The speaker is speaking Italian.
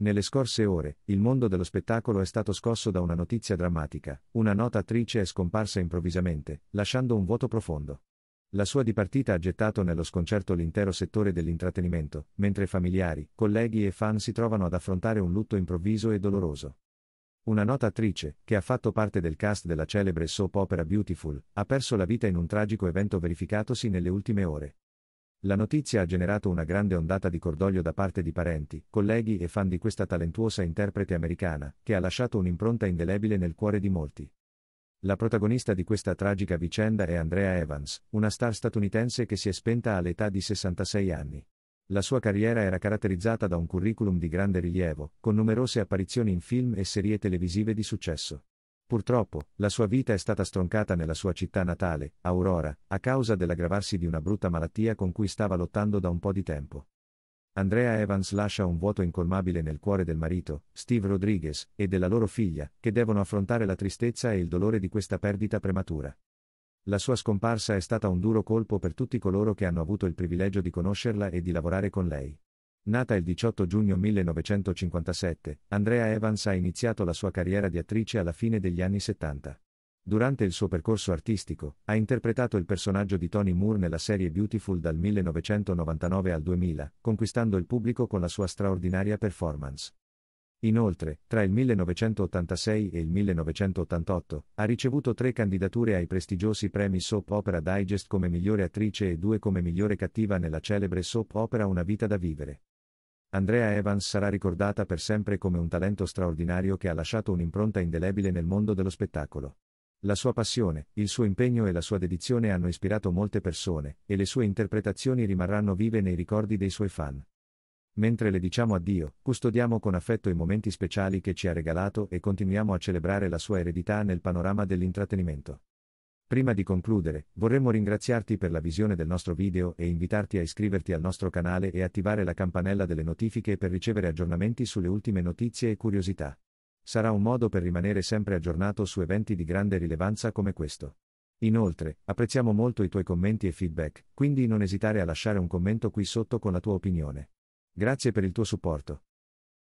Nelle scorse ore, il mondo dello spettacolo è stato scosso da una notizia drammatica, una nota attrice è scomparsa improvvisamente, lasciando un vuoto profondo. La sua dipartita ha gettato nello sconcerto l'intero settore dell'intrattenimento, mentre familiari, colleghi e fan si trovano ad affrontare un lutto improvviso e doloroso. Una nota attrice, che ha fatto parte del cast della celebre soap opera Beautiful, ha perso la vita in un tragico evento verificatosi nelle ultime ore. La notizia ha generato una grande ondata di cordoglio da parte di parenti, colleghi e fan di questa talentuosa interprete americana, che ha lasciato un'impronta indelebile nel cuore di molti. La protagonista di questa tragica vicenda è Andrea Evans, una star statunitense che si è spenta all'età di 66 anni. La sua carriera era caratterizzata da un curriculum di grande rilievo, con numerose apparizioni in film e serie televisive di successo. Purtroppo, la sua vita è stata stroncata nella sua città natale, Aurora, a causa dell'aggravarsi di una brutta malattia con cui stava lottando da un po' di tempo. Andrea Evans lascia un vuoto incolmabile nel cuore del marito, Steve Rodriguez, e della loro figlia, che devono affrontare la tristezza e il dolore di questa perdita prematura. La sua scomparsa è stata un duro colpo per tutti coloro che hanno avuto il privilegio di conoscerla e di lavorare con lei. Nata il 18 giugno 1957, Andrea Evans ha iniziato la sua carriera di attrice alla fine degli anni 70. Durante il suo percorso artistico, ha interpretato il personaggio di Tony Moore nella serie Beautiful dal 1999 al 2000, conquistando il pubblico con la sua straordinaria performance. Inoltre, tra il 1986 e il 1988, ha ricevuto tre candidature ai prestigiosi premi Soap Opera Digest come migliore attrice e due come migliore cattiva nella celebre soap opera Una vita da vivere. Andrea Evans sarà ricordata per sempre come un talento straordinario che ha lasciato un'impronta indelebile nel mondo dello spettacolo. La sua passione, il suo impegno e la sua dedizione hanno ispirato molte persone, e le sue interpretazioni rimarranno vive nei ricordi dei suoi fan. Mentre le diciamo addio, custodiamo con affetto i momenti speciali che ci ha regalato e continuiamo a celebrare la sua eredità nel panorama dell'intrattenimento. Prima di concludere, vorremmo ringraziarti per la visione del nostro video e invitarti a iscriverti al nostro canale e attivare la campanella delle notifiche per ricevere aggiornamenti sulle ultime notizie e curiosità. Sarà un modo per rimanere sempre aggiornato su eventi di grande rilevanza come questo. Inoltre, apprezziamo molto i tuoi commenti e feedback, quindi non esitare a lasciare un commento qui sotto con la tua opinione. Grazie per il tuo supporto.